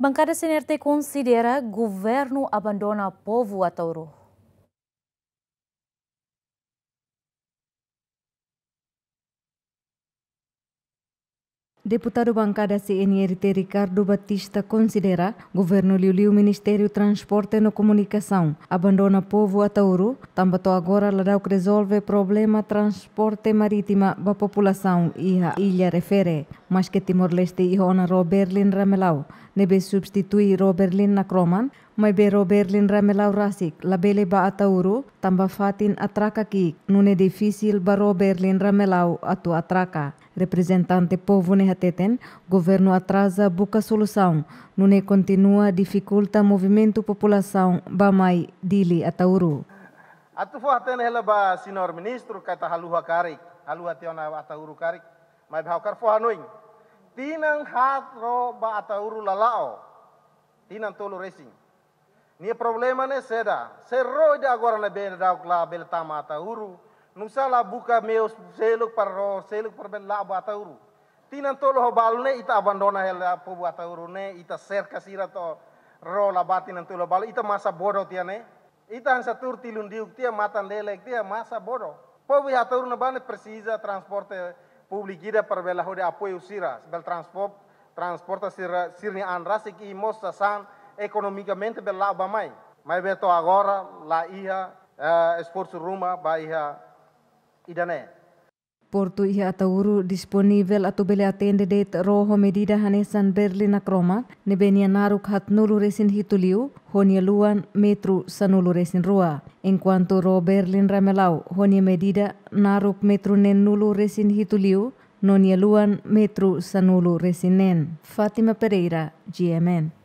Bancada CNRT considera governo abandona povo a Tauro. Deputado bancada CNRT Ricardo Batista considera governo Liuliu Ministério Transporte e Comunicação abandona povo a Tauro, também agora ladau resolve problema transporte marítima da população e a ilha refere mas que Timor-Leste e Rona Roberlin Berlin ramelau, nebe substitui o Berlin na croman, mas be ro Berlin ramelau rasik, labele ba atauru, tamba fatin atraka ki, é difícil ba o Berlin ramelau atu atraca. Representante povo nehateten, governo atrasa buca solução, é continua dificulta movimento população ba mai dili atauru. Atu fatin hela ba senhor ministro kata haluha karik, haluha tiona atauru karik, mai bau kar foha tinang hat ro ba atauru lalao tinang tolu racing Nia problema ne seda. Serro ja agora na ben da kla bel tama atauru buka meus seluk par ro seluk par bel la ba atauru tinang tolu ho balu ne ita abandona hel apo ba atauru ne ita ser kasira to ro la tinang tolu balu ita masa bodo tia ne. Ita han satur tilun diuk tia matan lelek tia masa bodo. Pobi ya tauru na bane presiza transporte publigira para bela hode apoio usira bel transport transporta sira sirni anrasik e mosta san economicamente bela obamai mas beto agora la ia eh, esforço ruma ba ia idane Porto ia atauru disponibel atau bele atende de roho medida hanesan Berlin akroma benia naruk hat nulu resin hituliu honia luan metro sanulu resin rua. En cuanto ro Berlin ramelau honia medida naruk metro nen nulu resin hituliu nonia luan metro sanulu resin nen. Fatima Pereira, GMN.